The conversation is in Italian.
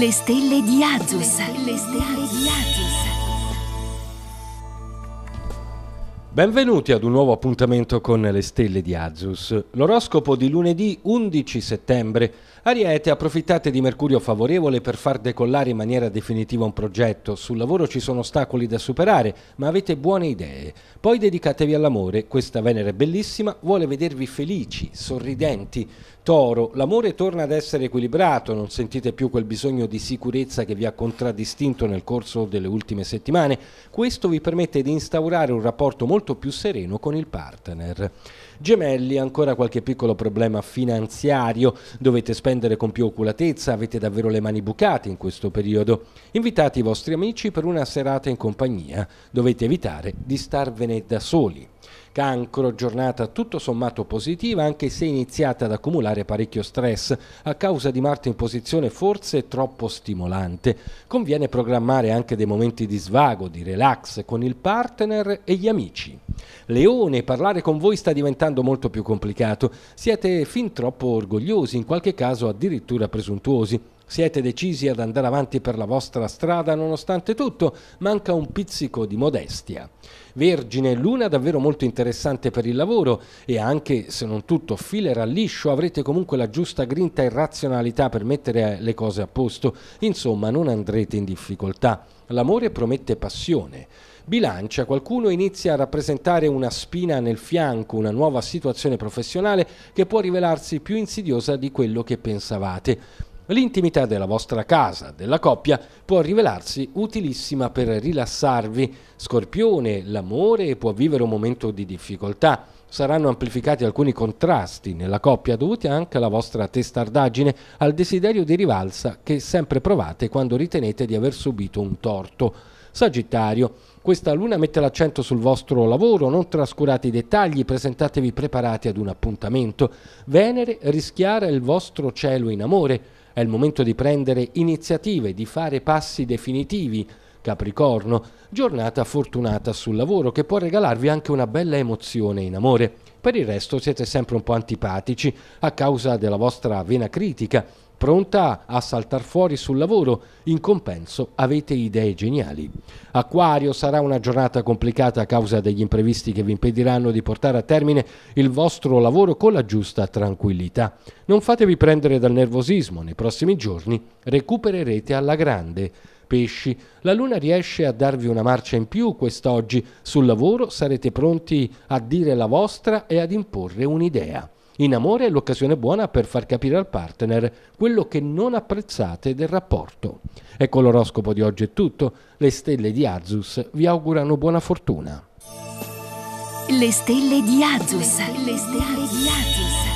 Le stelle di Azus. Le stelle di Azus. Benvenuti ad un nuovo appuntamento con le stelle di Azus. L'oroscopo di lunedì 11 settembre. Ariete, approfittate di Mercurio favorevole per far decollare in maniera definitiva un progetto. Sul lavoro ci sono ostacoli da superare, ma avete buone idee. Poi dedicatevi all'amore. Questa Venere bellissima vuole vedervi felici, sorridenti. Toro, l'amore torna ad essere equilibrato, non sentite più quel bisogno di sicurezza che vi ha contraddistinto nel corso delle ultime settimane. Questo vi permette di instaurare un rapporto molto molto più sereno con il partner. Gemelli, ancora qualche piccolo problema finanziario, dovete spendere con più oculatezza, avete davvero le mani bucate in questo periodo. Invitate i vostri amici per una serata in compagnia, dovete evitare di starvene da soli. Cancro, giornata tutto sommato positiva anche se iniziata ad accumulare parecchio stress a causa di Marte in posizione forse troppo stimolante. Conviene programmare anche dei momenti di svago, di relax con il partner e gli amici. Leone, parlare con voi sta diventando molto più complicato. Siete fin troppo orgogliosi, in qualche caso addirittura presuntuosi. Siete decisi ad andare avanti per la vostra strada nonostante tutto, manca un pizzico di modestia. Vergine Luna davvero molto interessante per il lavoro e anche se non tutto filerà liscio avrete comunque la giusta grinta e razionalità per mettere le cose a posto, insomma non andrete in difficoltà. L'amore promette passione. Bilancia, qualcuno inizia a rappresentare una spina nel fianco, una nuova situazione professionale che può rivelarsi più insidiosa di quello che pensavate. L'intimità della vostra casa, della coppia, può rivelarsi utilissima per rilassarvi. Scorpione, l'amore può vivere un momento di difficoltà. Saranno amplificati alcuni contrasti nella coppia dovuti anche alla vostra testardaggine, al desiderio di rivalsa che sempre provate quando ritenete di aver subito un torto. Sagittario. Questa luna mette l'accento sul vostro lavoro, non trascurate i dettagli, presentatevi preparati ad un appuntamento. Venere rischiara il vostro cielo in amore, è il momento di prendere iniziative, di fare passi definitivi. Capricorno, giornata fortunata sul lavoro che può regalarvi anche una bella emozione in amore. Per il resto siete sempre un po' antipatici a causa della vostra vena critica, pronta a saltar fuori sul lavoro, in compenso avete idee geniali. Acquario, sarà una giornata complicata a causa degli imprevisti che vi impediranno di portare a termine il vostro lavoro con la giusta tranquillità. Non fatevi prendere dal nervosismo, nei prossimi giorni recupererete alla grande. Pesci, la luna riesce a darvi una marcia in più quest'oggi, sul lavoro sarete pronti a dire la vostra e ad imporre un'idea. In amore è l'occasione buona per far capire al partner quello che non apprezzate del rapporto. E con l'oroscopo di oggi è tutto. Le stelle di Azus vi augurano buona fortuna. Le stelle di Azus. Le stelle di Azus.